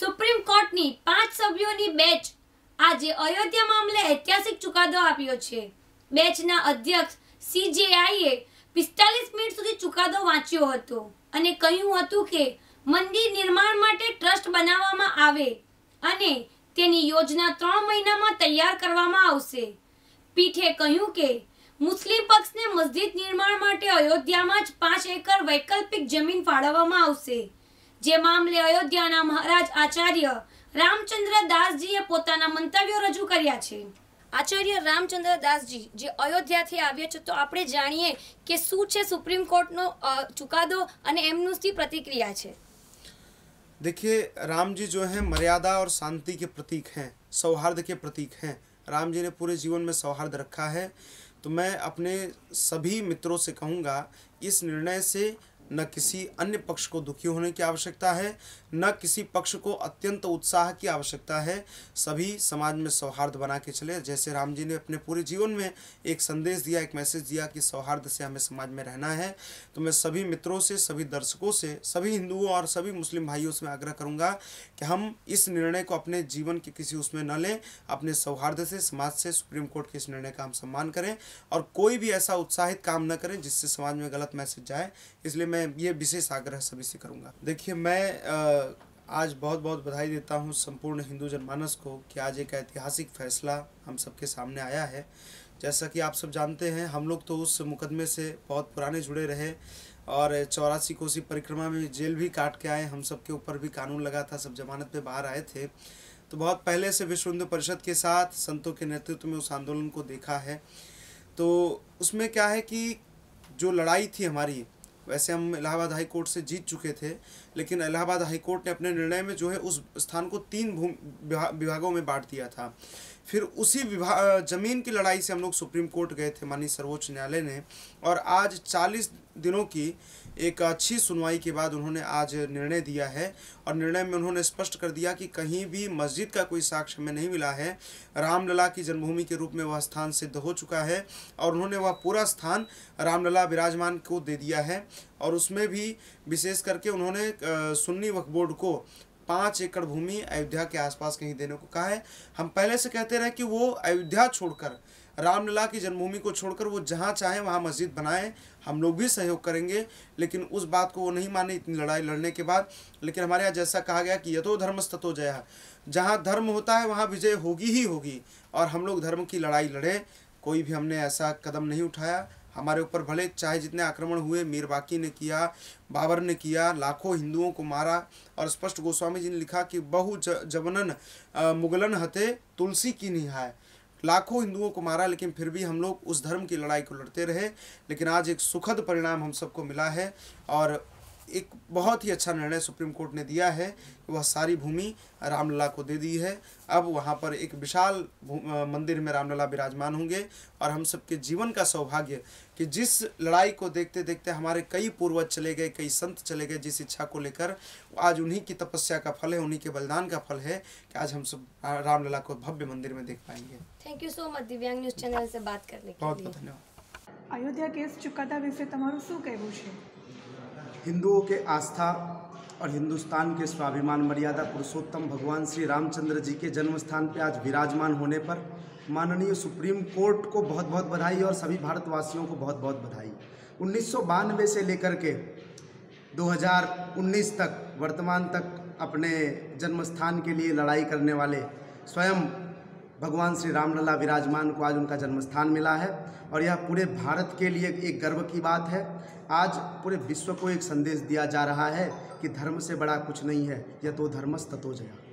supreme કોર્ટની પાંચ સભ્યોની બેચ આજે અયોધ્યા મામલે ઐતિહાસિક ચુકાદો આપ્યો છે બેચના અધ્યક્ષ સીજેઆઈએ પિસ્તાલીસ મિનિટ સુધી ચુકાદો વાંચ્યો હતો અને કહ્યું હતું કે મંદિર નિર્માણ માટે ટ્રસ્ટ બનાવવામાં આવે અને તેની યોજના ત્રણ મહિનામાં તૈયાર કરવામાં આવશે પીઠે કહ્યું કે મુસ્લિમ પક્ષને મસ્જિદ નિર્માણ માટે અયોધ્યામાં જ પાંચ એકર વૈકલ્પિક જમીન ફાળવવામાં આવશે જે મામલે અયોધ્યાના મહારાજ આચાર્ય રામચંદ્ર દાસજીએ પોતાના મંતવ્યો રજૂ કર્યા છે આચાર્ય રામચંદ્ર દાસજી જે અયોધ્યાથી આવ્યા છે તો આપણે જાણીએ કે શું છે સુપ્રીમ કોર્ટનો ચુકાદો અને એમનું શું પ્રતિક્રિયા છે देखिए राम जी जो हैं मर्यादा और शांति के प्रतीक हैं सौहार्द के प्रतीक हैं राम जी ने पूरे जीवन में सौहार्द रखा है तो मैं अपने सभी मित्रों से कहूँगा इस निर्णय से न किसी अन्य पक्ष को दुखी होने की आवश्यकता है न किसी पक्ष को अत्यंत उत्साह की आवश्यकता है सभी समाज में सौहार्द बना के चले जैसे राम जी ने अपने पूरे जीवन में एक संदेश दिया एक मैसेज दिया कि सौहार्द से हमें समाज में रहना है तो मैं सभी मित्रों से सभी दर्शकों से सभी हिंदुओं और सभी मुस्लिम भाइयों से मैं आग्रह करूँगा कि हम इस निर्णय को अपने जीवन के किसी उसमें न लें अपने सौहार्द से समाज से सुप्रीम कोर्ट के इस निर्णय का हम सम्मान करें और कोई भी ऐसा उत्साहित काम न करें जिससे समाज में गलत मैसेज जाए इसलिए मैं मैं ये विशेष आग्रह सभी से करूँगा देखिए मैं आज बहुत बहुत बधाई देता हूँ संपूर्ण हिंदू जनमानस को कि आज एक ऐतिहासिक फैसला हम सबके सामने आया है जैसा कि आप सब जानते हैं हम लोग तो उस मुकदमे से बहुत पुराने जुड़े रहे और चौरासी कोसी परिक्रमा में जेल भी काट के आए हम सब के ऊपर भी कानून लगा था सब जमानत पे बाहर आए थे तो बहुत पहले से विश्व हिंदू परिषद के साथ संतों के नेतृत्व में उस आंदोलन को देखा है तो उसमें क्या है कि जो लड़ाई थी हमारी वैसे हम इलाहाबाद हाई कोर्ट से जीत चुके थे लेकिन इलाहाबाद हाई कोर्ट ने अपने निर्णय में जो है उस स्थान को तीन विभागों में बांट दिया था फिर उसी विभाग जमीन की लड़ाई से हम लोग सुप्रीम कोर्ट गए थे माननीय सर्वोच्च न्यायालय ने और आज चालीस दिनों की एक अच्छी सुनवाई के बाद उन्होंने आज निर्णय दिया है और निर्णय में उन्होंने स्पष्ट कर दिया कि कहीं भी मस्जिद का कोई साक्ष्य हमें नहीं मिला है रामलला की जन्मभूमि के रूप में वह स्थान सिद्ध हो चुका है और उन्होंने वह पूरा स्थान रामलला विराजमान को दे दिया है और उसमें भी विशेष करके उन्होंने सुन्नी वक्फ बोर्ड को पाँच एकड़ भूमि अयोध्या के आसपास कहीं देने को कहा है हम पहले से कहते रहे कि वो अयोध्या छोड़कर रामलला की जन्मभूमि को छोड़कर वो जहाँ चाहें वहाँ मस्जिद बनाएं हम लोग भी सहयोग करेंगे लेकिन उस बात को वो नहीं माने इतनी लड़ाई लड़ने के बाद लेकिन हमारे यहाँ जैसा कहा गया कि यथो धर्म जय जहाँ धर्म होता है वहाँ विजय होगी ही होगी और हम लोग धर्म की लड़ाई लड़ें कोई भी हमने ऐसा कदम नहीं उठाया हमारे ऊपर भले चाहे जितने आक्रमण हुए मीरबाकी ने किया बाबर ने किया लाखों हिंदुओं को मारा और स्पष्ट गोस्वामी जी ने लिखा कि बहु जबनन मुगलन हते तुलसी की निहाय लाखों हिंदुओं को मारा लेकिन फिर भी हम लोग उस धर्म की लड़ाई को लड़ते रहे लेकिन आज एक सुखद परिणाम हम सबको मिला है और एक बहुत ही अच्छा निर्णय सुप्रीम कोर्ट ने दिया है वह सारी भूमि रामलला को दे दी है अब वहाँ पर एक विशाल मंदिर में रामलला विराजमान होंगे और हम सबके जीवन का सौभाग्य कि जिस लड़ाई को देखते देखते हमारे कई पूर्वज चले गए कई संत चले गए जिस इच्छा को लेकर आज उन्हीं की तपस्या का फल है उन्हीं के बलिदान का फल है कि आज हम सब रामलला को भव्य मंदिर में देख पाएंगे थैंक यू सो मच दिव्यांग न्यूज चैनल से बात करने के बहुत बहुत धन्यवाद अयोध्या केस चुकादा विषय તમારું शू कहू हिंदुओं के आस्था और हिंदुस्तान के स्वाभिमान मर्यादा पुरुषोत्तम भगवान श्री रामचंद्र जी के जन्म स्थान पर आज विराजमान होने पर माननीय सुप्रीम कोर्ट को बहुत बहुत बधाई और सभी भारतवासियों को बहुत बहुत बधाई उन्नीस से लेकर के 2019 तक वर्तमान तक अपने जन्म स्थान के लिए लड़ाई करने वाले स्वयं भगवान श्री रामलला विराजमान को आज उनका जन्मस्थान मिला है और यह पूरे भारत के लिए एक गर्व की बात है आज पूरे विश्व को एक संदेश दिया जा रहा है कि धर्म से बड़ा कुछ नहीं है यह तो धर्मस्तो जया